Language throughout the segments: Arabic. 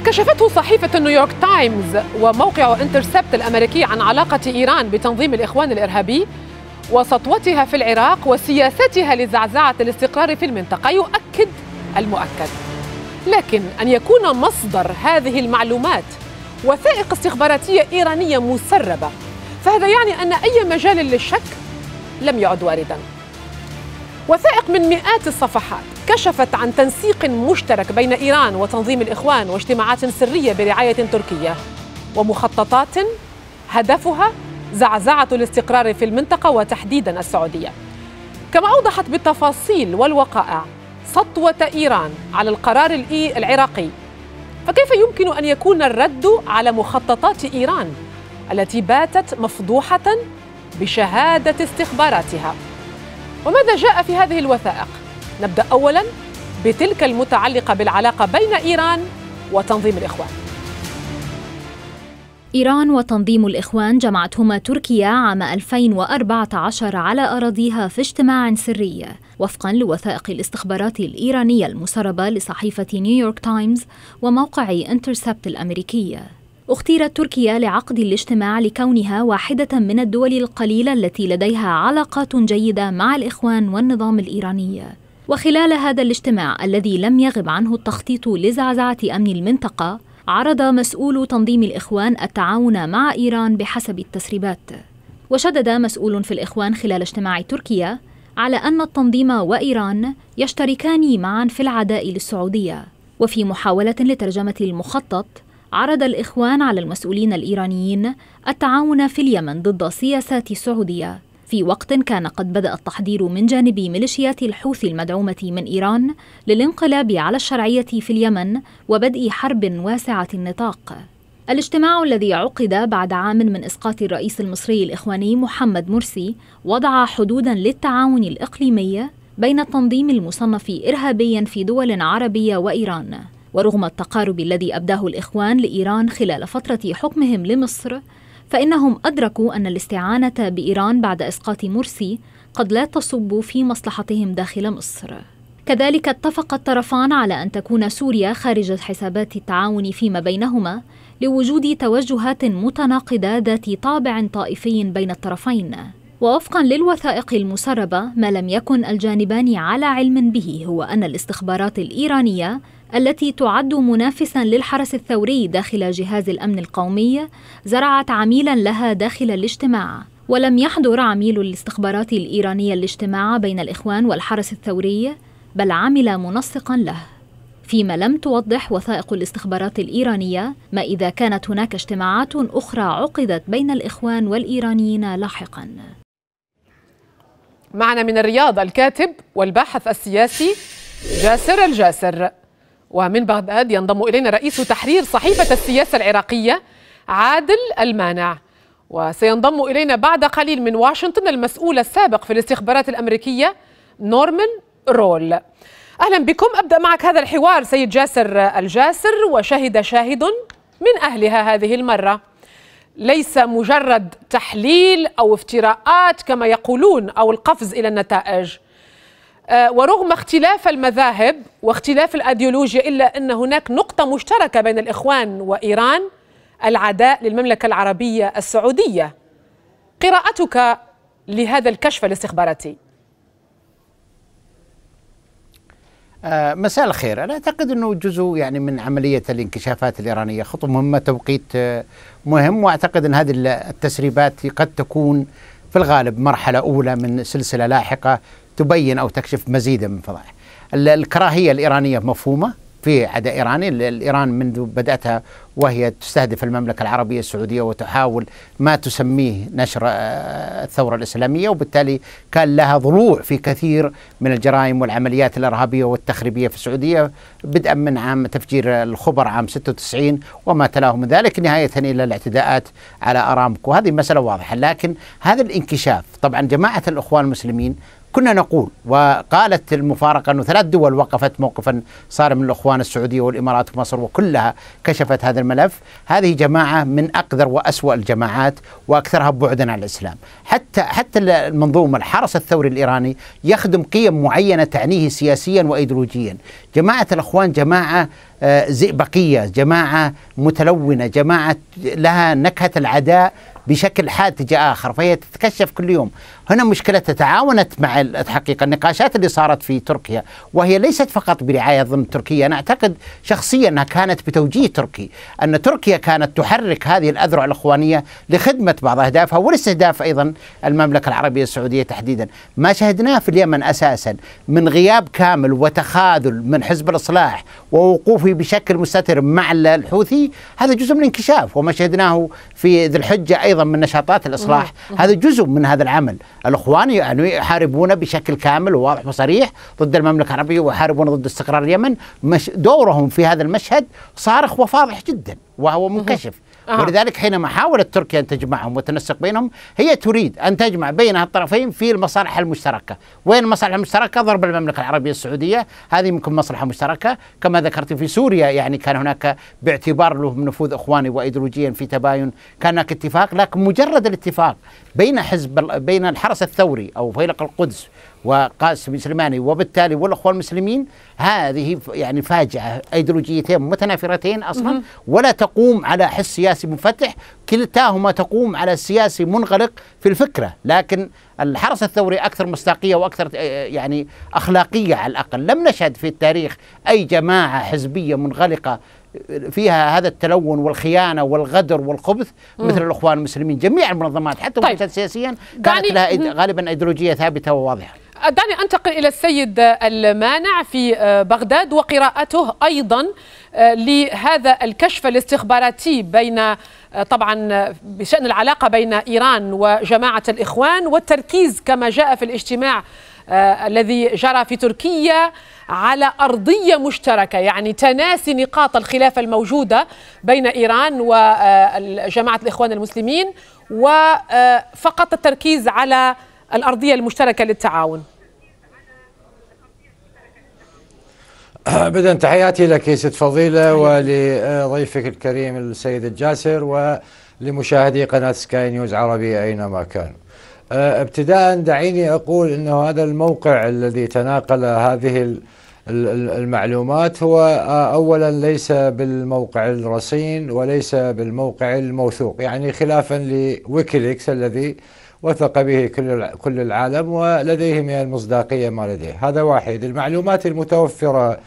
كشفته صحيفة نيويورك تايمز وموقع انترسبت الأمريكي عن علاقة إيران بتنظيم الإخوان الإرهابي وسطوتها في العراق وسياستها لزعزعة الاستقرار في المنطقة يؤكد المؤكد لكن أن يكون مصدر هذه المعلومات وثائق استخباراتية إيرانية مسربة فهذا يعني أن أي مجال للشك لم يعد واردا وثائق من مئات الصفحات كشفت عن تنسيق مشترك بين إيران وتنظيم الإخوان واجتماعات سرية برعاية تركية ومخططات هدفها زعزعة الاستقرار في المنطقة وتحديدا السعودية كما أوضحت بالتفاصيل والوقائع سطوة إيران على القرار العراقي فكيف يمكن أن يكون الرد على مخططات إيران التي باتت مفضوحة بشهادة استخباراتها وماذا جاء في هذه الوثائق؟ نبدأ أولاً بتلك المتعلقة بالعلاقة بين إيران وتنظيم الإخوان إيران وتنظيم الإخوان جمعتهما تركيا عام 2014 على أراضيها في اجتماع سري وفقا لوثائق الاستخبارات الإيرانية المسربة لصحيفة نيويورك تايمز وموقع انترسبت الأمريكية اختيرت تركيا لعقد الاجتماع لكونها واحدة من الدول القليلة التي لديها علاقات جيدة مع الإخوان والنظام الإيراني وخلال هذا الاجتماع الذي لم يغب عنه التخطيط لزعزعة أمن المنطقة عرض مسؤول تنظيم الإخوان التعاون مع إيران بحسب التسريبات وشدد مسؤول في الإخوان خلال اجتماع تركيا على أن التنظيم وإيران يشتركان معا في العداء للسعودية وفي محاولة لترجمة المخطط عرض الإخوان على المسؤولين الإيرانيين التعاون في اليمن ضد سياسات السعودية في وقت كان قد بدأ التحضير من جانب ميليشيات الحوثي المدعومة من إيران للانقلاب على الشرعية في اليمن وبدء حرب واسعة النطاق الاجتماع الذي عقد بعد عام من إسقاط الرئيس المصري الإخواني محمد مرسي وضع حدودا للتعاون الإقليمي بين التنظيم المصنف إرهابيا في دول عربية وإيران ورغم التقارب الذي أبداه الإخوان لإيران خلال فترة حكمهم لمصر فإنهم أدركوا أن الاستعانة بإيران بعد إسقاط مرسي قد لا تصب في مصلحتهم داخل مصر كذلك اتفق الطرفان على أن تكون سوريا خارج حسابات التعاون فيما بينهما لوجود توجهات متناقضة ذات طابع طائفي بين الطرفين ووفقا للوثائق المسربة ما لم يكن الجانبان على علم به هو أن الاستخبارات الإيرانية التي تعد منافسا للحرس الثوري داخل جهاز الأمن القومي زرعت عميلا لها داخل الاجتماع ولم يحضر عميل الاستخبارات الإيرانية الاجتماع بين الإخوان والحرس الثوري بل عمل منسقا له فيما لم توضح وثائق الاستخبارات الإيرانية ما إذا كانت هناك اجتماعات أخرى عقدت بين الإخوان والإيرانيين لاحقا معنا من الرياض الكاتب والباحث السياسي جاسر الجاسر ومن بغداد ينضم إلينا رئيس تحرير صحيفة السياسة العراقية عادل المانع وسينضم إلينا بعد قليل من واشنطن المسؤول السابق في الاستخبارات الأمريكية نورمان رول أهلا بكم أبدأ معك هذا الحوار سيد جاسر الجاسر وشهد شاهد من أهلها هذه المرة ليس مجرد تحليل أو افتراءات كما يقولون أو القفز إلى النتائج آه، ورغم اختلاف المذاهب واختلاف الأيديولوجيا إلا أن هناك نقطة مشتركة بين الإخوان وإيران العداء للمملكة العربية السعودية قراءتك لهذا الكشف الاستخباراتي آه، مساء الخير أنا أعتقد أنه جزء يعني من عملية الانكشافات الإيرانية خطوة مهمة توقيت آه، مهم وأعتقد أن هذه التسريبات قد تكون في الغالب مرحلة أولى من سلسلة لاحقة تبين أو تكشف مزيدا من فضائح الكراهية الإيرانية مفهومة في عدا إيراني الإيران منذ بدأتها وهي تستهدف المملكة العربية السعودية وتحاول ما تسميه نشر آه، الثورة الإسلامية وبالتالي كان لها ضلوع في كثير من الجرائم والعمليات الإرهابية والتخريبية في السعودية بدءا من عام تفجير الخبر عام 96 وما تلاه من ذلك نهاية إلى الاعتداءات على أرامكو هذه مسألة واضحة لكن هذا الانكشاف طبعا جماعة الإخوان المسلمين كنا نقول وقالت المفارقة أنه ثلاث دول وقفت موقفا صار من الأخوان السعودية والإمارات ومصر وكلها كشفت هذا الملف هذه جماعة من أقدر وأسوأ الجماعات وأكثرها بعدا عن الإسلام حتى حتى المنظومة الحرس الثوري الإيراني يخدم قيم معينة تعنيه سياسيا وإيديولوجيا جماعة الأخوان جماعة آه، زئبقية جماعة متلونة جماعة لها نكهة العداء بشكل تجاه آخر فهي تتكشف كل يوم هنا مشكلة تعاونت مع الحقيقة النقاشات اللي صارت في تركيا وهي ليست فقط برعاية ضمن تركيا أنا أعتقد شخصيا أنها كانت بتوجيه تركي أن تركيا كانت تحرك هذه الأذرع الإخوانية لخدمة بعض أهدافها والاستهداف أيضا المملكة العربية السعودية تحديدا ما شهدناه في اليمن أساسا من غياب كامل وتخاذل من حزب الإصلاح ووقوف ينتفي بشكل مستتر مع الحوثي هذا جزء من الانكشاف وما شهدناه في ذي الحجة أيضا من نشاطات الإصلاح هذا جزء من هذا العمل الأخوان يعني يحاربون بشكل كامل وواضح وصريح ضد المملكة العربية ويحاربون ضد استقرار اليمن دورهم في هذا المشهد صارخ وفاضح جدا وهو منكشف أه. ولذلك حينما حاولت تركيا ان تجمعهم وتنسق بينهم هي تريد ان تجمع بين الطرفين في المصالح المشتركه، وين المصالح المشتركه؟ ضرب المملكه العربيه السعوديه، هذه ممكن مصلحه مشتركه، كما ذكرت في سوريا يعني كان هناك باعتبار له نفوذ اخواني وايديولوجيا في تباين، كان هناك اتفاق لكن مجرد الاتفاق بين حزب بين الحرس الثوري او فيلق القدس وقاسم سليماني وبالتالي والاخوان المسلمين هذه يعني فاجعه ايديولوجيتين متنافرتين اصلا ولا تقوم على حس سياسي منفتح كلتاهما تقوم على سياسي منغلق في الفكره لكن الحرس الثوري اكثر مصداقيه واكثر آه، يعني اخلاقيه على الاقل لم نشهد في التاريخ اي جماعه حزبيه منغلقه آه، فيها هذا التلون والخيانه والغدر والخبث مثل الاخوان المسلمين جميع المنظمات حتى طيب. سياسيا كانت لها غالبا ايديولوجيه ثابته وواضحه دعني أنتقل إلى السيد المانع في آه، بغداد وقراءته أيضا آه، لهذا الكشف الاستخباراتي بين آه، طبعا بشأن العلاقة بين إيران وجماعة الإخوان والتركيز كما جاء في الاجتماع الذي جرى في تركيا على أرضية مشتركة يعني تناسي نقاط الخلاف الموجودة بين إيران وجماعة الإخوان المسلمين وفقط التركيز على الأرضية المشتركة للتعاون ابدا أه، تحياتي لك ست فضيلة ولضيفك الكريم السيد الجاسر ولمشاهدي قناة سكاي نيوز عربي أينما كانوا أه، ابتداء دعيني أقول أنه هذا الموقع الذي تناقل هذه المعلومات هو أه، أولا ليس بالموقع الرصين وليس بالموقع الموثوق يعني خلافا لويكيليكس الذي وثق به كل كل العالم ولديه من المصداقيه ما لديه، هذا واحد، المعلومات المتوفره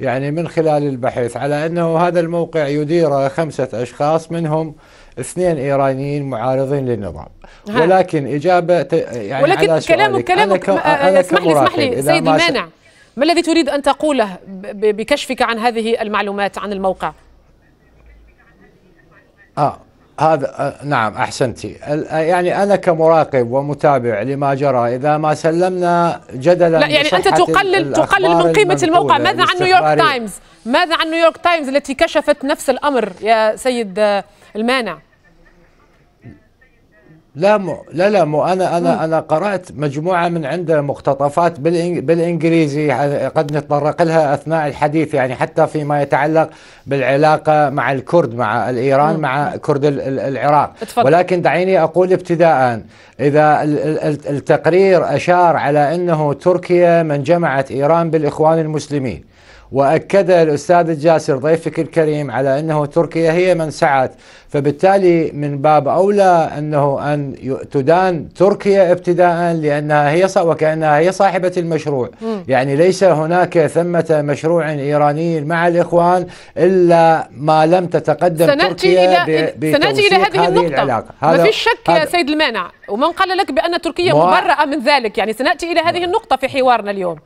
يعني من خلال البحث على انه هذا الموقع يديره خمسه اشخاص منهم اثنين ايرانيين معارضين للنظام ها. ولكن اجابه يعني ولكن على كلامك كلامك اسمح لي اسمح لي سيدي مانع ما الذي تريد ان تقوله بكشفك عن هذه المعلومات عن الموقع؟ اه هذا نعم احسنتي يعني انا كمراقب ومتابع لما جرى اذا ما سلمنا جدلا لا يعني انت تقلل تقلل من قيمه الموقع ماذا عن نيويورك تايمز ماذا عن نيويورك تايمز التي كشفت نفس الامر يا سيد آه، المانع لا مو لا لا مو انا انا مم. انا قرات مجموعه من عنده مقتطفات بالانجليزي قد نتطرق لها اثناء الحديث يعني حتى فيما يتعلق بالعلاقه مع الكرد مع الايران مم. مع كرد العراق اتفضل. ولكن دعيني اقول ابتداء اذا التقرير اشار على انه تركيا من جمعت ايران بالاخوان المسلمين وأكد الأستاذ الجاسر ضيفك الكريم على أنه تركيا هي من سعت فبالتالي من باب أولى أنه أن تدان تركيا ابتداء لأنها هي وكأنها هي صاحبة المشروع م. يعني ليس هناك ثمة مشروع إيراني مع الإخوان إلا ما لم تتقدم تركيا إلى ب... سنأتي إلى هذه, هذه النقطة العلاقة. هذا ما في شك يا سيد المانع ومن قال لك بأن تركيا مبرأة من ذلك يعني سنأتي إلى هذه النقطة في حوارنا اليوم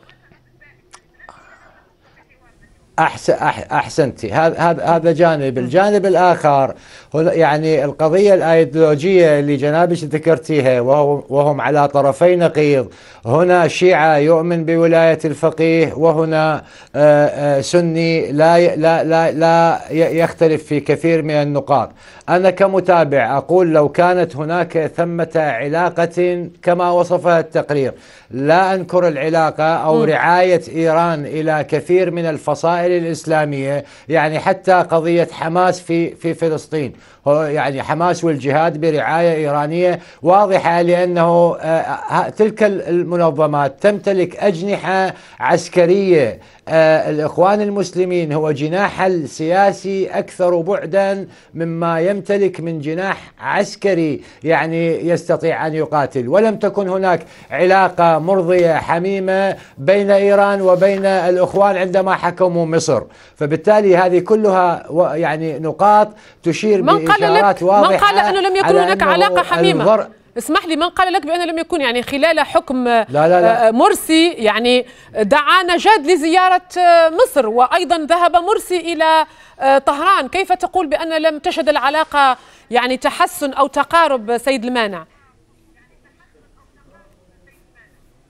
أحسن احسنتي هذا هذا جانب، الجانب الاخر يعني القضيه الايديولوجيه اللي جنابك ذكرتيها وهم على طرفي نقيض، هنا شيعه يؤمن بولايه الفقيه وهنا آه، آه، سني لا لا لا لا يختلف في كثير من النقاط، انا كمتابع اقول لو كانت هناك ثمه علاقه كما وصفها التقرير، لا انكر العلاقه او رعايه ايران الى كثير من الفصائل المسائل الإسلامية يعني حتى قضية حماس في في فلسطين هو يعني حماس والجهاد برعاية إيرانية واضحة لأنه آه، تلك المنظمات تمتلك أجنحة عسكرية آه، الإخوان المسلمين هو جناح السياسي أكثر بعدا مما يمتلك من جناح عسكري يعني يستطيع أن يقاتل ولم تكن هناك علاقة مرضية حميمة بين إيران وبين الإخوان عندما حكموا مصر فبالتالي هذه كلها يعني نقاط تشير بإشارات واضحة من قال أنه لم يكن هناك علاقة حميمة اسمح لي من قال لك بأن لم يكن يعني خلال حكم لا لا لا. آه، آه، مرسي يعني دعا نجاد لزيارة آه، مصر وأيضا ذهب مرسي إلى طهران كيف تقول بأن لم تشهد العلاقة يعني تحسن أو تقارب سيد المانع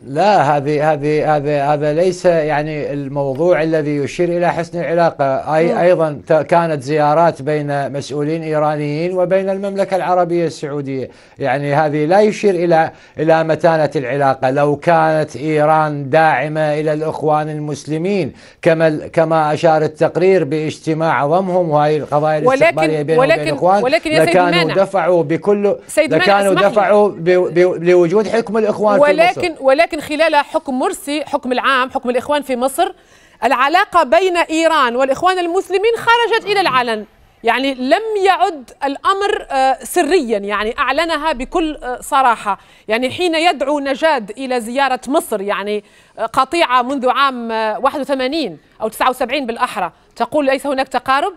لا هذه هذه هذا هذا ليس يعني الموضوع الذي يشير الى حسن العلاقه اي نعم. ايضا كانت زيارات بين مسؤولين ايرانيين وبين المملكه العربيه السعوديه يعني هذه لا يشير الى الى متانه العلاقه لو كانت ايران داعمه الى الاخوان المسلمين كما كما اشار التقرير باجتماع ضمهم وهذه القضايا الاستقباليه بين ولكن الاخوان ولكن يا لكانوا دفعوا بكل لكانوا دفعوا بوجود حكم الاخوان ولكن في مصر. ولكن ولكن خلال حكم مرسي حكم العام حكم الإخوان في مصر العلاقة بين إيران والإخوان المسلمين خرجت إلى العلن يعني لم يعد الأمر آه، سريا يعني أعلنها بكل آه، صراحة يعني حين يدعو نجاد إلى زيارة مصر يعني آه، قطيعة منذ عام 81 أو 79 بالأحرى تقول ليس هناك تقارب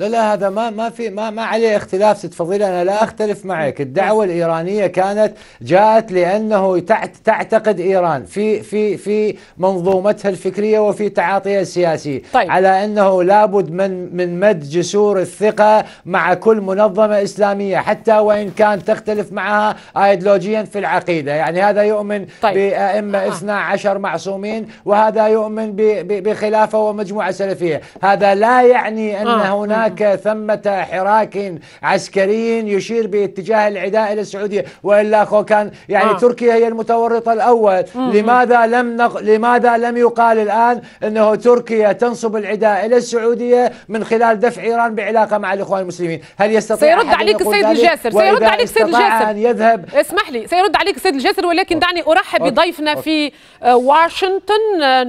لا لا هذا ما ما في ما ما عليه اختلاف فضيله انا لا اختلف معك الدعوه الايرانيه كانت جاءت لانه تعتقد ايران في في في منظومتها الفكريه وفي تعاطيها السياسي طيب. على انه لابد من من مد جسور الثقه مع كل منظمه اسلاميه حتى وان كان تختلف معها ايديولوجيا في العقيده يعني هذا يؤمن طيب. بائمه آه. 12 معصومين وهذا يؤمن بخلافه ومجموعه سلفيه هذا لا يعني ان آه. هناك هناك ثمة حراك عسكري يشير باتجاه العداء إلى السعودية وإلا أخو كان يعني آه. تركيا هي المتورط الأول مم. لماذا لم نق... لماذا لم يقال الآن أنه تركيا تنصب العداء إلى السعودية من خلال دفع إيران بعلاقة مع الإخوان المسلمين هل يستطيع سيرد عليك السيد الجاسر سيرد عليك السيد الجاسر أن يذهب اسمح لي سيرد عليك السيد الجاسر ولكن دعني أرحب بضيفنا في واشنطن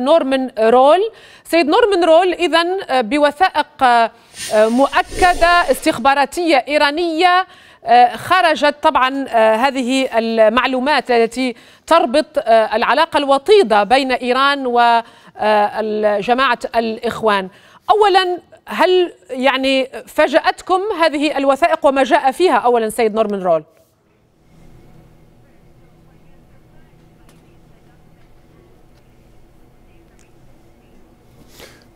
نورمان رول سيد نورمان رول إذا آه، بوثائق آه، آه، مؤكدة استخباراتية إيرانية خرجت طبعا هذه المعلومات التي تربط العلاقة الوطيدة بين إيران وجماعة الإخوان أولا هل يعني فاجأتكم هذه الوثائق وما جاء فيها أولا سيد نورمان رول؟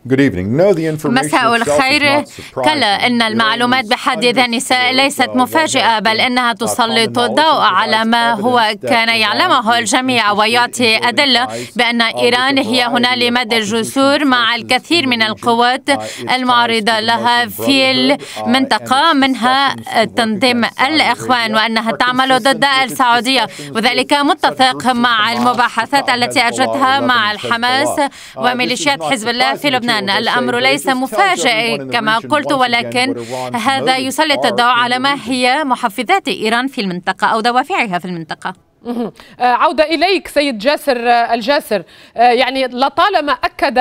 مساء الخير كلا إن المعلومات بحد ذاتها ليست مفاجئة بل إنها تسلط الضوء على ما هو كان يعلمه الجميع ويعطي أدلة بأن إيران هي هنا لمد الجسور مع الكثير من القوات المعارضة لها في المنطقة منها تنظيم الإخوان وأنها تعمل ضد السعودية وذلك متفق مع المباحثات التي أجرتها مع الحماس uh, وميليشيات حزب الله في لبنان احيانا الامر ليس مفاجئ كما قلت ولكن هذا يسلط الضوء على ما هي محفزات ايران في المنطقه او دوافعها في المنطقه آه، عودة إليك سيد جاسر آه، الجاسر آه، يعني لطالما أكد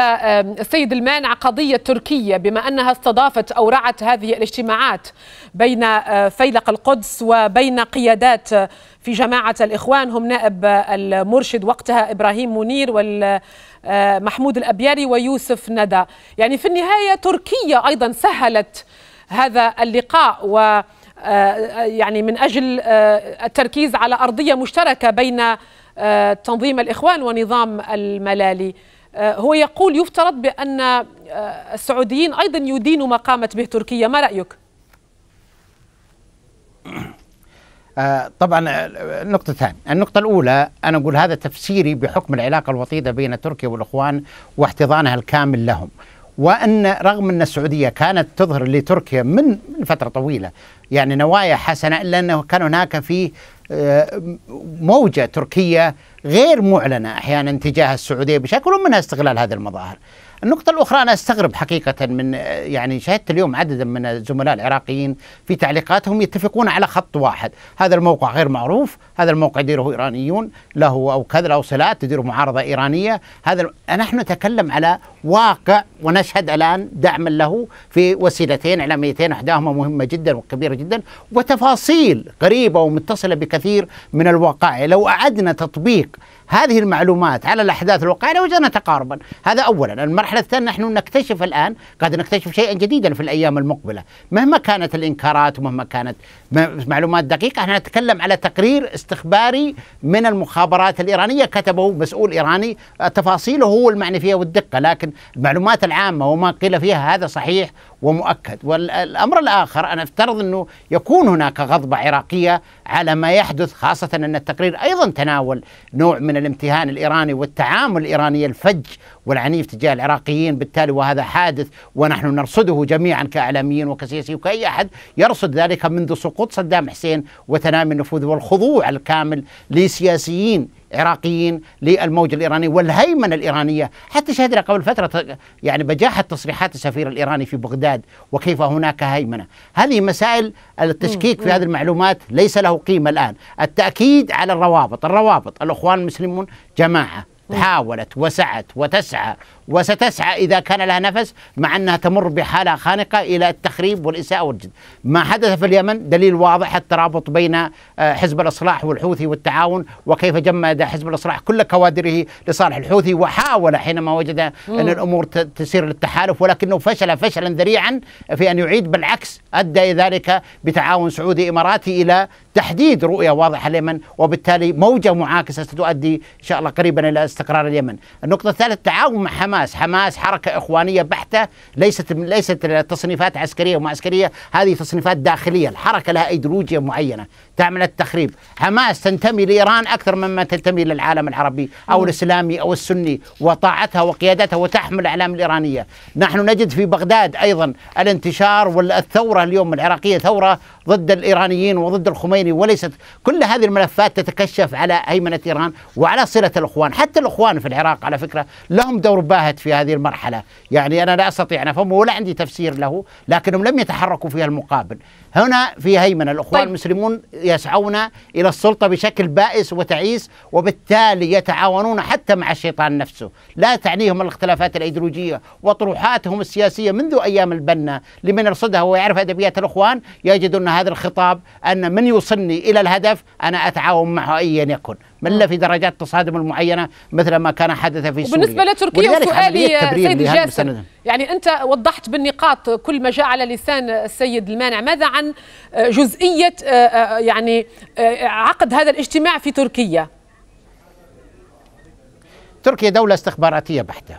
السيد المانع قضية تركيا بما أنها استضافت أو رعت هذه الاجتماعات بين فيلق القدس وبين قيادات في جماعة الإخوان هم نائب المرشد وقتها إبراهيم منير وال آه، محمود الأبياري ويوسف ندى يعني في النهاية تركيا أيضا سهلت هذا اللقاء و آه، آه، يعني من أجل التركيز على أرضية مشتركة بين تنظيم الإخوان ونظام الملالي هو يقول يفترض بأن السعوديين أيضا يدينوا ما قامت به تركيا ما رأيك؟ آه، طبعا النقطة آه، النقطة الأولى أنا أقول هذا تفسيري بحكم العلاقة الوطيدة بين تركيا والإخوان واحتضانها الكامل لهم. وأن رغم أن السعودية كانت تظهر لتركيا من فترة طويلة يعني نوايا حسنة إلا أنه كان هناك فيه آه، موجة تركية غير معلنة أحيانا تجاه السعودية بشكل ومنها استغلال هذه المظاهر النقطة الأخرى أنا أستغرب حقيقة من يعني شاهدت اليوم عددا من الزملاء العراقيين في تعليقاتهم يتفقون على خط واحد هذا الموقع غير معروف هذا الموقع يديره إيرانيون له أو كذا أو صلات تديره معارضة إيرانية هذا نحن نتكلم على واقع ونشهد الآن دعما له في وسيلتين إعلاميتين إحداهما مهمة جدا وكبيرة جدا وتفاصيل قريبة ومتصلة بكثير من الواقع لو أعدنا تطبيق هذه المعلومات على الاحداث الواقعيه وجدنا تقاربا هذا اولا المرحله الثانيه نحن نكتشف الان قد نكتشف شيئا جديدا في الايام المقبله مهما كانت الانكارات ومهما كانت معلومات دقيقه احنا نتكلم على تقرير استخباري من المخابرات الايرانيه كتبه مسؤول ايراني تفاصيله هو المعنى فيها والدقه لكن المعلومات العامه وما قيل فيها هذا صحيح ومؤكد والامر الاخر انا افترض انه يكون هناك غضبه عراقيه على ما يحدث خاصه ان التقرير ايضا تناول نوع من الامتهان الايراني والتعامل الايراني الفج والعنيف تجاه العراقيين بالتالي وهذا حادث ونحن نرصده جميعا كاعلاميين وكسياسيين وكاي احد يرصد ذلك منذ سقوط صدام حسين وتنامي النفوذ والخضوع الكامل لسياسيين عراقيين للموج الايراني والهيمنه الايرانيه، حتى شهدنا قبل فتره يعني بجاحه تصريحات السفير الايراني في بغداد وكيف هناك هيمنه، هذه مسائل التشكيك في هذه المعلومات ليس له قيمه الان، التاكيد على الروابط، الروابط الاخوان المسلمون جماعه حاولت وسعت وتسعى وستسعى إذا كان لها نفس مع أنها تمر بحالة خانقة إلى التخريب والإساءة والجد ما حدث في اليمن دليل واضح الترابط بين آه، حزب الإصلاح والحوثي والتعاون وكيف جمد حزب الإصلاح كل كوادره لصالح الحوثي وحاول حينما وجد أن الأمور تسير للتحالف ولكنه فشل فشلا ذريعا في أن يعيد بالعكس أدى ذلك بتعاون سعودي إماراتي إلى تحديد رؤية واضحة لليمن وبالتالي موجة معاكسة ستؤدي إن شاء الله قريبا إلى استقرار اليمن النقطة الثالثة التعاون مع حماس حماس حماس حركة إخوانية بحتة ليست ليست تصنيفات عسكرية ومعسكرية هذه تصنيفات داخلية الحركة لها أيديولوجيا معينة تعمل التخريب حماس تنتمي لإيران أكثر مما تنتمي للعالم العربي أو م. الإسلامي أو السني وطاعتها وقيادتها وتحمل الأعلام الإيرانية نحن نجد في بغداد أيضا الانتشار والثورة اليوم العراقية ثورة ضد الإيرانيين وضد الخميني وليست كل هذه الملفات تتكشف على هيمنة إيران وعلى صلة الإخوان حتى الإخوان في العراق على فكرة لهم دور باهت في هذه المرحلة يعني أنا لا أستطيع أن أفهمه ولا عندي تفسير له لكنهم لم يتحركوا في المقابل هنا في هيمنة الإخوان طيب. المسلمون يسعون إلى السلطة بشكل بائس وتعيس وبالتالي يتعاونون حتى مع الشيطان نفسه لا تعنيهم الاختلافات الأيديولوجية وطروحاتهم السياسية منذ أيام البنا لمن يرصدها ويعرف أدبيات الإخوان يجد أن هذا الخطاب أن من يوصلني إلى الهدف أنا أتعاون معه أيا يكن الا في درجات تصادم المعينة مثل ما كان حدث في سوريا وبالنسبة لتركيا سؤالي سيد جاسم يعني أنت وضحت بالنقاط كل ما جاء على لسان السيد المانع ماذا عن جزئية آه، آه، يعني آه، عقد هذا الاجتماع في تركيا تركيا دولة استخباراتية بحتة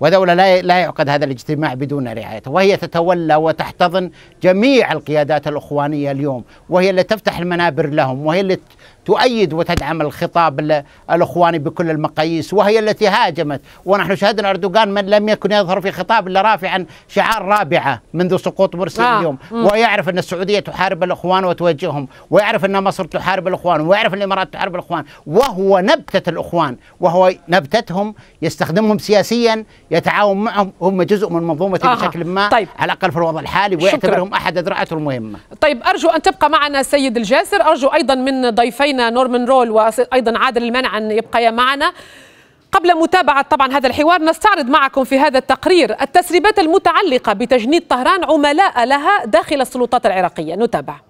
ودولة لا لا يعقد هذا الاجتماع بدون رعايته، وهي تتولى وتحتضن جميع القيادات الاخوانيه اليوم، وهي اللي تفتح المنابر لهم، وهي اللي تؤيد وتدعم الخطاب الاخواني بكل المقاييس وهي التي هاجمت ونحن شهدنا اردوغان من لم يكن يظهر في خطاب الا رافعا شعار رابعه منذ سقوط مرسي آه. اليوم ويعرف ان السعوديه تحارب الاخوان وتوجههم ويعرف ان مصر تحارب الاخوان ويعرف ان الامارات تحارب الاخوان وهو نبته الاخوان وهو نبتتهم يستخدمهم سياسيا يتعاون معهم هم جزء من منظومته آه. بشكل ما طيب. على الاقل في الوضع الحالي ويعتبرهم شكرا. احد ذراعته المهمه طيب ارجو ان تبقى معنا سيد الجاسر ارجو ايضا من ضيفي لقينا نورمان رول وايضا عادل المنع ان يبقيا معنا قبل متابعة طبعا هذا الحوار نستعرض معكم في هذا التقرير التسريبات المتعلقة بتجنيد طهران عملاء لها داخل السلطات العراقية نتابع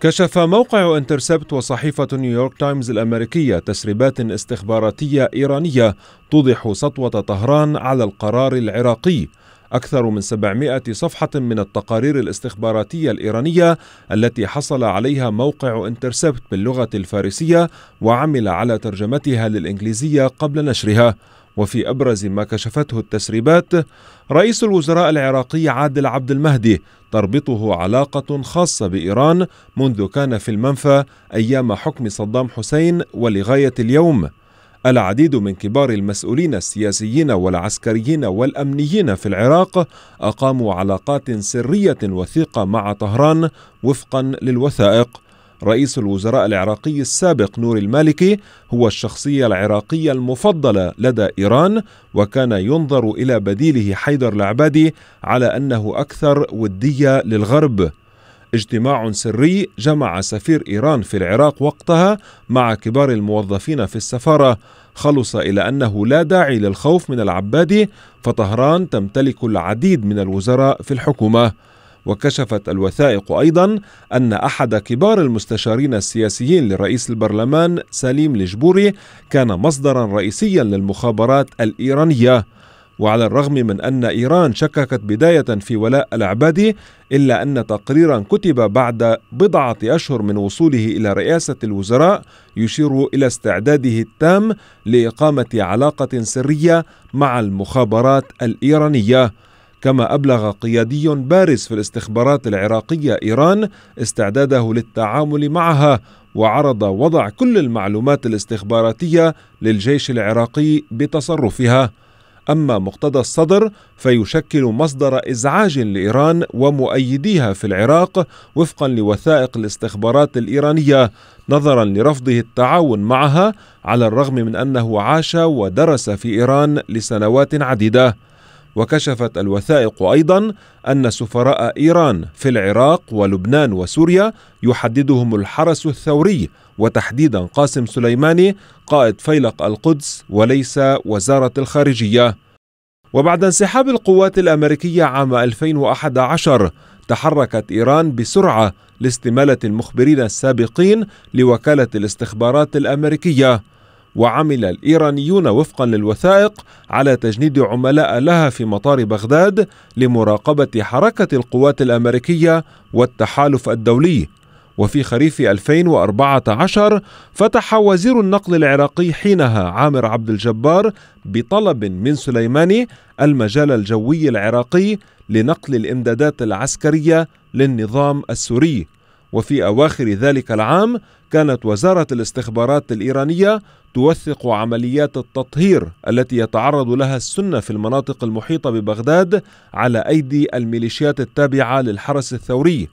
كشف موقع انترسبت وصحيفة نيويورك تايمز الأمريكية تسريبات استخباراتية إيرانية توضح سطوة طهران على القرار العراقي أكثر من 700 صفحة من التقارير الاستخباراتية الإيرانية التي حصل عليها موقع انترسبت باللغة الفارسية وعمل على ترجمتها للإنجليزية قبل نشرها وفي أبرز ما كشفته التسريبات رئيس الوزراء العراقي عادل عبد المهدي تربطه علاقة خاصة بإيران منذ كان في المنفى أيام حكم صدام حسين ولغاية اليوم العديد من كبار المسؤولين السياسيين والعسكريين والامنيين في العراق اقاموا علاقات سريه وثيقه مع طهران وفقا للوثائق رئيس الوزراء العراقي السابق نور المالكي هو الشخصية العراقية المفضلة لدى إيران وكان ينظر إلى بديله حيدر العبادي على أنه أكثر ودية للغرب اجتماع سري جمع سفير إيران في العراق وقتها مع كبار الموظفين في السفارة خلص إلى أنه لا داعي للخوف من العبادي فطهران تمتلك العديد من الوزراء في الحكومة وكشفت الوثائق أيضا أن أحد كبار المستشارين السياسيين لرئيس البرلمان سليم الجبوري كان مصدرا رئيسيا للمخابرات الإيرانية وعلى الرغم من أن إيران شككت بداية في ولاء العبادي إلا أن تقريرا كتب بعد بضعة أشهر من وصوله إلى رئاسة الوزراء يشير إلى استعداده التام لإقامة علاقة سرية مع المخابرات الإيرانية كما أبلغ قيادي بارز في الاستخبارات العراقية إيران استعداده للتعامل معها وعرض وضع كل المعلومات الاستخباراتية للجيش العراقي بتصرفها أما مقتضى الصدر فيشكل مصدر إزعاج لإيران ومؤيديها في العراق وفقا لوثائق الاستخبارات الإيرانية نظرا لرفضه التعاون معها على الرغم من أنه عاش ودرس في إيران لسنوات عديدة وكشفت الوثائق ايضا ان سفراء ايران في العراق ولبنان وسوريا يحددهم الحرس الثوري وتحديدا قاسم سليماني قائد فيلق القدس وليس وزارة الخارجية وبعد انسحاب القوات الأمريكية عام 2011 تحركت إيران بسرعة لاستمالة المخبرين السابقين لوكالة الاستخبارات الأمريكية وعمل الإيرانيون وفقا للوثائق على تجنيد عملاء لها في مطار بغداد لمراقبة حركة القوات الأمريكية والتحالف الدولي وفي خريف 2014 فتح وزير النقل العراقي حينها عامر عبد الجبار بطلب من سليماني المجال الجوي العراقي لنقل الامدادات العسكريه للنظام السوري وفي اواخر ذلك العام كانت وزاره الاستخبارات الايرانيه توثق عمليات التطهير التي يتعرض لها السنه في المناطق المحيطه ببغداد على ايدي الميليشيات التابعه للحرس الثوري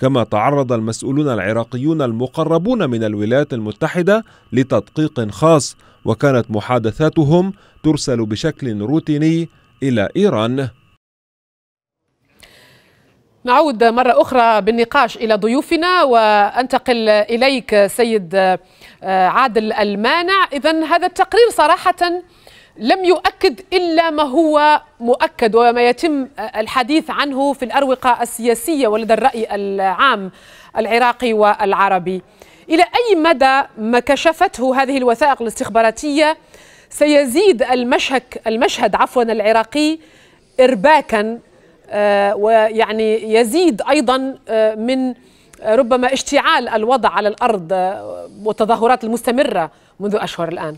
كما تعرض المسؤولون العراقيون المقربون من الولايات المتحدة لتدقيق خاص وكانت محادثاتهم ترسل بشكل روتيني إلى إيران نعود مرة أخرى بالنقاش إلى ضيوفنا وأنتقل إليك سيد آه، عادل المانع إذا هذا التقرير صراحة لم يؤكد إلا ما هو مؤكد وما يتم الحديث عنه في الأروقة السياسية ولدى الرأي العام العراقي والعربي إلى أي مدى ما كشفته هذه الوثائق الاستخباراتية سيزيد المشهد, المشهد عفوا العراقي إرباكا آه، ويعني يزيد أيضا آه، من ربما اشتعال الوضع على الأرض آه، والتظاهرات المستمرة منذ أشهر الآن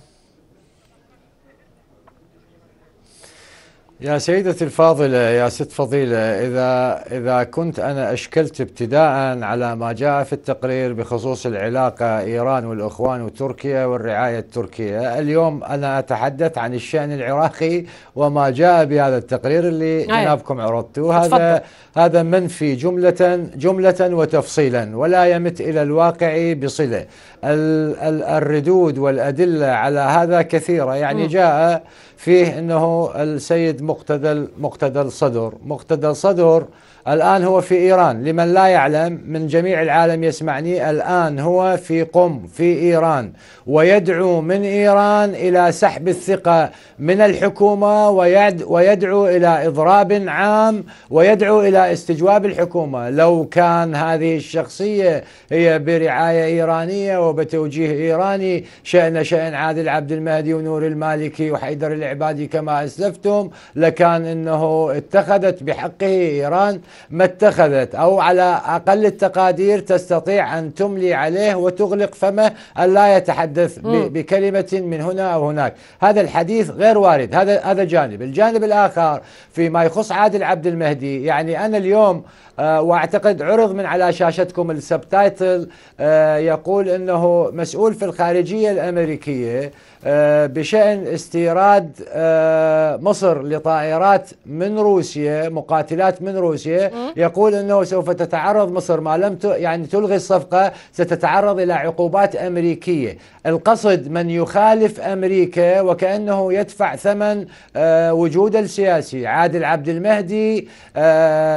يا سيدتي الفاضلة يا ست فضيلة إذا إذا كنت أنا أشكلت ابتداء على ما جاء في التقرير بخصوص العلاقة إيران والإخوان وتركيا والرعاية التركية اليوم أنا أتحدث عن الشأن العراقي وما جاء بهذا التقرير اللي جنابكم عرضته هذا هذا منفي جملة جملة وتفصيلا ولا يمت إلى الواقع بصلة الردود والأدلة على هذا كثيرة يعني جاء فيه أنه السيد مقتدى مقتدى الصدر مقتدى الصدر الآن هو في إيران لمن لا يعلم من جميع العالم يسمعني الآن هو في قم في إيران ويدعو من إيران إلى سحب الثقة من الحكومة ويد ويدعو إلى إضراب عام ويدعو إلى استجواب الحكومة لو كان هذه الشخصية هي برعاية إيرانية وبتوجيه إيراني شأن شأن عادل عبد المهدي ونور المالكي وحيدر العبادي كما أسلفتم لكان أنه اتخذت بحقه إيران ما اتخذت أو على أقل التقادير تستطيع أن تملي عليه وتغلق فمه ألا يتحدث بكلمة من هنا أو هناك هذا الحديث غير وارد هذا هذا جانب الجانب الآخر فيما يخص عادل عبد المهدي يعني أنا اليوم آه، واعتقد عرض من على شاشتكم السبتايتل آه، يقول انه مسؤول في الخارجيه الامريكيه آه، بشأن استيراد آه، مصر لطائرات من روسيا مقاتلات من روسيا يقول أنه سوف تتعرض مصر ما لم يعني تلغي الصفقة ستتعرض إلى عقوبات أمريكية القصد من يخالف أمريكا وكأنه يدفع ثمن آه، وجود السياسي عادل عبد المهدي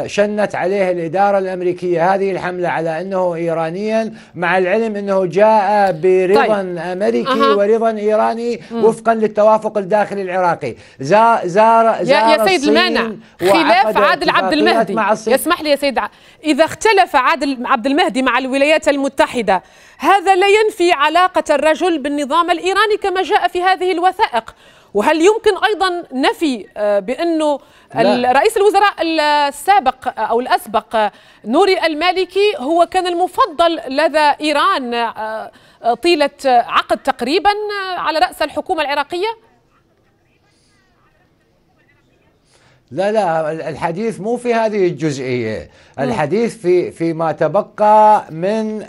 شنت عليه الإدارة الأمريكية هذه الحملة على أنه إيرانيا مع العلم أنه جاء برضا طيب. أمريكي أه. ورضا إيراني الثاني وفقا للتوافق الداخلي العراقي زار, زار, زار يا سيد المانع خلاف عادل عبد المهدي يسمح لي يا سيد ع... إذا اختلف عادل عبد المهدي مع الولايات المتحدة هذا لا ينفي علاقة الرجل بالنظام الإيراني كما جاء في هذه الوثائق وهل يمكن ايضا نفي آه، بانه رئيس الوزراء السابق آه، او الاسبق نوري المالكي هو كان المفضل لدى ايران آه، طيلة عقد تقريبا على رأس الحكومة العراقية لا لا الحديث مو في هذه الجزئيه، الحديث في فيما تبقى من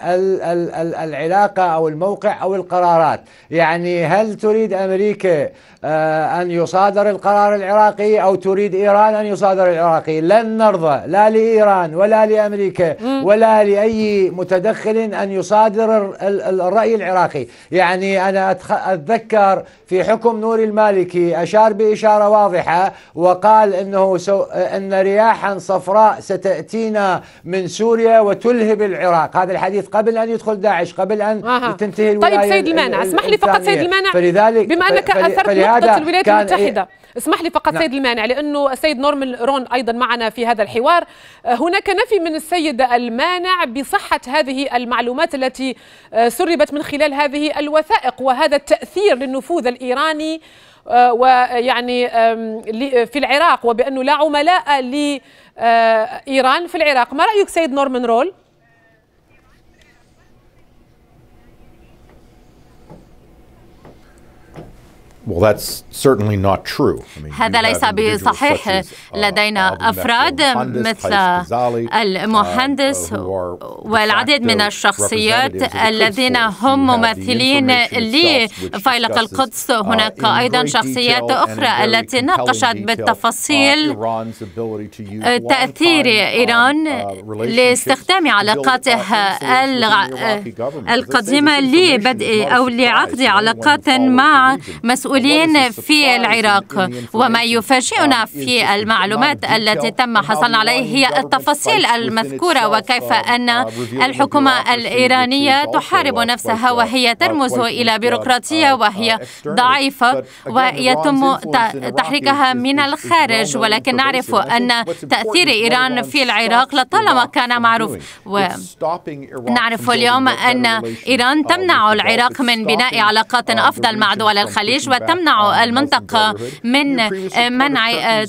العلاقه او الموقع او القرارات، يعني هل تريد امريكا آه، ان يصادر القرار العراقي او تريد ايران ان يصادر العراقي؟ لن نرضى لا لايران ولا لامريكا ولا لاي متدخل ان يصادر الراي العراقي، يعني انا اتذكر في حكم نوري المالكي اشار باشاره واضحه وقال ان أنه سو أن رياحا صفراء ستأتينا من سوريا وتلهب العراق هذا الحديث قبل أن يدخل داعش قبل أن آه. تنتهي طيب، الولاية طيب سيد المانع اسمح لي فقط سيد المانع فلذلك بما أنك أثرت نقطة الولايات إيه؟ المتحدة اسمح لي فقط نعم. سيد المانع لأنه السيد نورمان رون أيضا معنا في هذا الحوار آه، هناك نفي من السيد المانع بصحة هذه المعلومات التي آه، سربت من خلال هذه الوثائق وهذا التأثير للنفوذ الإيراني آه، ويعني آه، في العراق وبأنه لا عملاء لإيران آه، في العراق ما رأيك سيد نورمان رول؟ هذا ليس بصحيح uh, لدينا أفراد مثل uh, المهندس uh, والعديد من الشخصيات الذين هم ممثلين لفيلق القدس هناك أيضا شخصيات أخرى التي ناقشت بالتفاصيل آه، تأثير إيران لاستخدام علاقاتها آه، القديمة لبدء أو لعقد علاقات مع مسؤولين المسؤولين في العراق وما يفاجئنا في المعلومات التي تم حصلنا عليه هي التفاصيل المذكورة وكيف أن الحكومة الإيرانية تحارب نفسها وهي ترمز إلى بيروقراطية وهي ضعيفة ويتم تحريكها من الخارج ولكن نعرف أن تأثير إيران في العراق لطالما كان معروف ونعرف اليوم أن إيران تمنع العراق من بناء علاقات أفضل مع دول الخليج تمنع آه، المنطقة من آه، منع آه،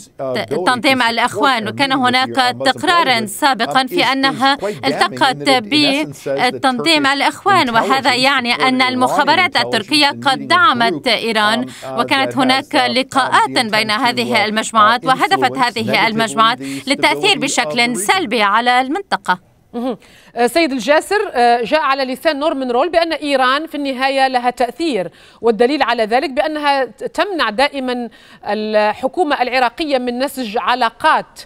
تنظيم الأخوان وكان هناك تقرار سابقا في أنها التقت بتنظيم الأخوان وهذا يعني أن المخابرات التركية قد دعمت um, إيران uh, وكانت هناك uh, لقاءات بين هذه uh, المجموعات وهدفت هذه المجموعات للتأثير بشكل سلبي على المنطقة آه، سيد الجاسر آه، جاء على لسان نورمن رول بأن إيران في النهاية لها تأثير والدليل على ذلك بأنها تمنع دائما الحكومة العراقية من نسج علاقات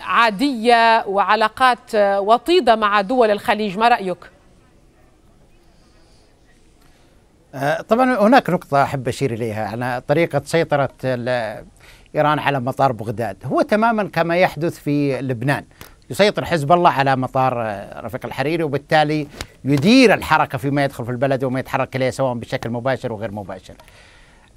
عادية وعلاقات آه، وطيدة مع دول الخليج ما رأيك؟ طبعا هناك نقطة أحب أشير إليها على طريقة سيطرة إيران على مطار بغداد هو تماما كما يحدث في لبنان يسيطر حزب الله على مطار آه، رفيق الحريري وبالتالي يدير الحركه فيما يدخل في البلد وما يتحرك اليه سواء بشكل مباشر وغير مباشر.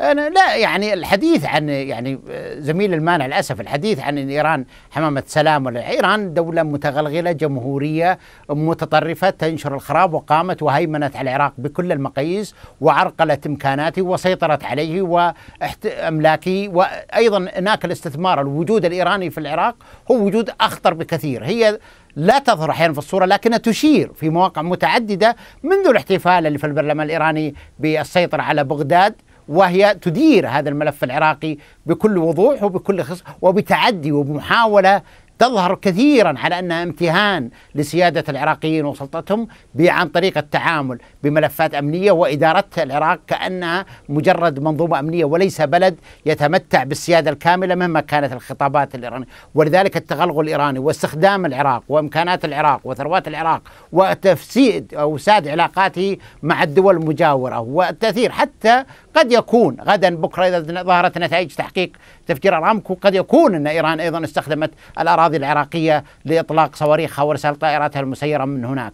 أنا لا يعني الحديث عن يعني زميل المانع للأسف الحديث عن إن إيران حمامة سلام ولا إيران دولة متغلغلة جمهورية متطرفة تنشر الخراب وقامت وهيمنت على العراق بكل المقاييس وعرقلت إمكاناته وسيطرت عليه وأملاكه وأيضا هناك الاستثمار الوجود الإيراني في العراق هو وجود أخطر بكثير هي لا تظهر احيانا في الصوره لكنها تشير في مواقع متعدده منذ الاحتفال اللي في البرلمان الايراني بالسيطره على بغداد وهي تدير هذا الملف العراقي بكل وضوح وبكل خص وبتعدي وبمحاوله تظهر كثيرا على انها امتهان لسياده العراقيين وسلطتهم عن طريق التعامل بملفات امنيه واداره العراق كانها مجرد منظومه امنيه وليس بلد يتمتع بالسياده الكامله مهما كانت الخطابات الايرانيه، ولذلك التغلغل الايراني واستخدام العراق وامكانات العراق وثروات العراق وتفسيد او ساد علاقاته مع الدول المجاوره والتاثير حتى قد يكون غدا بكرة إذا ظهرت نتائج تحقيق تفجير أرامكو قد يكون أن إيران أيضا استخدمت الأراضي العراقية لإطلاق صواريخها ورسال طائراتها المسيرة من هناك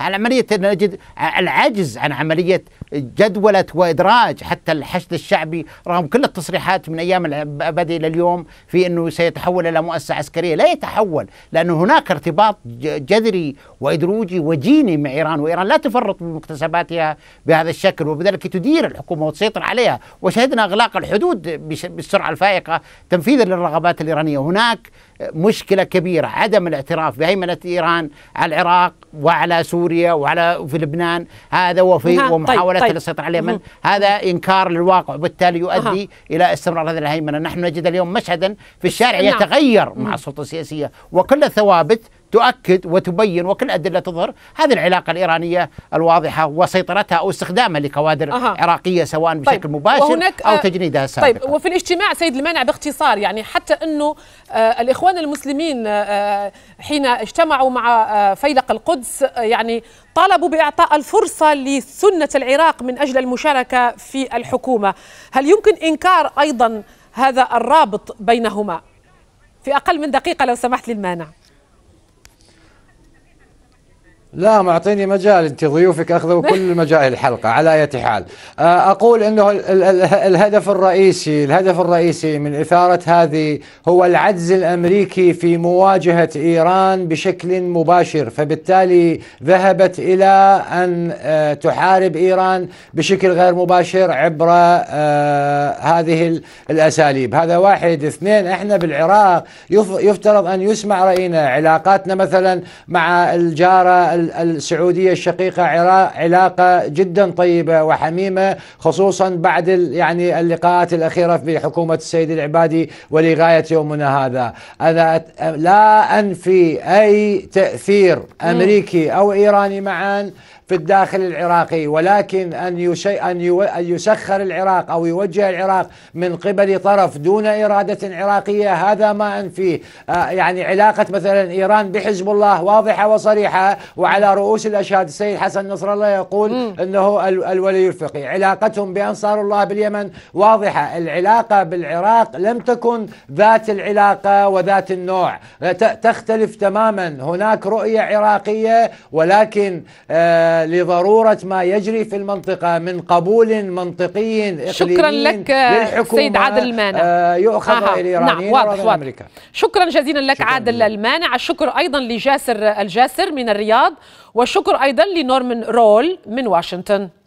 على عملية نجد العجز عن عملية جدولة وإدراج حتى الحشد الشعبي رغم كل التصريحات من أيام البدء إلى اليوم في أنه سيتحول إلى مؤسسة عسكرية لا يتحول لانه هناك ارتباط جذري وإدروجي وجيني مع إيران وإيران لا تفرط بمكتسباتها بهذا الشكل وبذلك تدير الحكومة وتسيطر عليها وشهدنا إغلاق الحدود بالسرعة الفائقة تنفيذا للرغبات الإيرانية هناك مشكله كبيره عدم الاعتراف بهيمنه ايران على العراق وعلى سوريا وعلى في لبنان هذا وفي طيب، ومحاوله طيب طيب. السيطره على اليمن هذا انكار للواقع وبالتالي يؤدي الى استمرار هذه الهيمنه نحن نجد اليوم مشهدا في الشارع نعم. يتغير مع السلطه السياسيه وكل الثوابت تؤكد وتبين وكل أدلة تظهر هذه العلاقة الإيرانية الواضحة وسيطرتها أو استخدامها لكوادر أه. عراقية سواء طيب. بشكل آه، طيب. مباشر أو تجنيدها السابقة طيب وفي الاجتماع سيد المانع باختصار يعني حتى أنه آه الإخوان المسلمين آه،, آه حين اجتمعوا مع آه فيلق القدس آه يعني طالبوا بإعطاء الفرصة لسنة العراق من أجل المشاركة في الحكومة هل يمكن إنكار أيضا هذا الرابط بينهما في أقل من دقيقة لو سمحت للمانع لا معطيني مجال انت ضيوفك اخذوا كل مجال الحلقه على اية حال آه، اقول انه الهدف الرئيسي الهدف الرئيسي من اثاره هذه هو العجز الامريكي في مواجهه ايران بشكل مباشر فبالتالي ذهبت الى ان آه، تحارب ايران بشكل غير مباشر عبر آه، هذه الاساليب هذا واحد اثنين احنا بالعراق يفترض ان يسمع راينا علاقاتنا مثلا مع الجاره السعودية الشقيقة علاقة جدا طيبة وحميمة خصوصا بعد يعني اللقاءات الأخيرة في حكومة السيد العبادي ولغاية يومنا هذا أنا لا أنفي أي تأثير أمريكي أو إيراني معا في الداخل العراقي ولكن أن, يشي أن, أن يسخر العراق أو يوجه العراق من قبل طرف دون إرادة عراقية هذا ما أنفيه آه، يعني علاقة مثلا إيران بحزب الله واضحة وصريحة وعلى رؤوس الأشهاد السيد حسن نصر الله يقول م. أنه الولي الفقي علاقتهم بأنصار الله باليمن واضحة العلاقة بالعراق لم تكن ذات العلاقة وذات النوع تختلف تماما هناك رؤية عراقية ولكن آه لضرورة ما يجري في المنطقة من قبول منطقي إقليمي شكرا لك سيد عادل المانع آه، يؤخذ آه. الإيرانيين نعم واضح واضح أمريكا. شكرا جزيلا لك شكرا عادل المانع الشكر أيضا لجاسر الجاسر من الرياض والشكر أيضا لنورمن رول من واشنطن